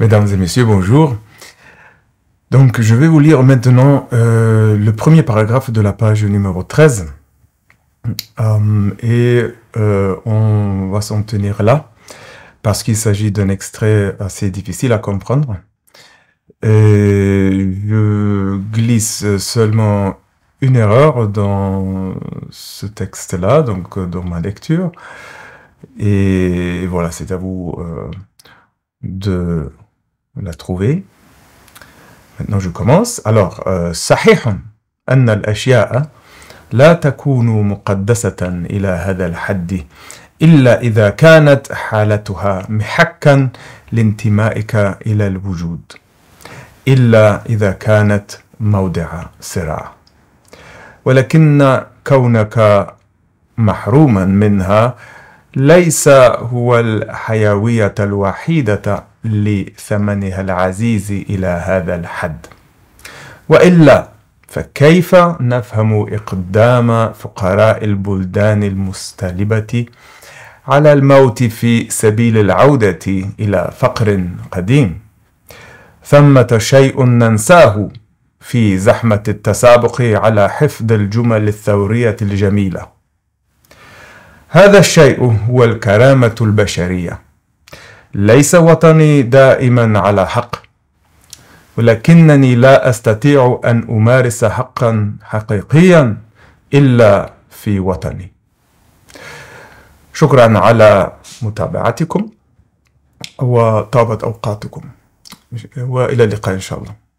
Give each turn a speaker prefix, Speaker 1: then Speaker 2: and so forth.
Speaker 1: Mesdames et messieurs, bonjour. Donc, je vais vous lire maintenant euh, le premier paragraphe de la page numéro 13. Euh, et euh, on va s'en tenir là, parce qu'il s'agit d'un extrait assez difficile à comprendre. Et je glisse seulement une erreur dans ce texte-là, donc dans ma lecture. Et voilà, c'est à vous de On a trouvé. Maintenant, je commence. Alors, صحيح أن الأشياء لا تكون مقدسة إلى هذا الحد إلا إذا كانت حالتها محكا لانتمائك إلى الوجود إلا إذا كانت موضع صراع ولكن كونك محروما منها ليس هو الحيوية الوحيدة لثمنها العزيز إلى هذا الحد وإلا فكيف نفهم إقدام فقراء البلدان المستلبة على الموت في سبيل العودة إلى فقر قديم ثمة شيء ننساه في زحمة التسابق على حفظ الجمل الثورية الجميلة هذا الشيء هو الكرامة البشرية ليس وطني دائما على حق ولكنني لا استطيع ان امارس حقا حقيقيا الا في وطني شكرا على متابعتكم وطابت اوقاتكم والى اللقاء ان شاء الله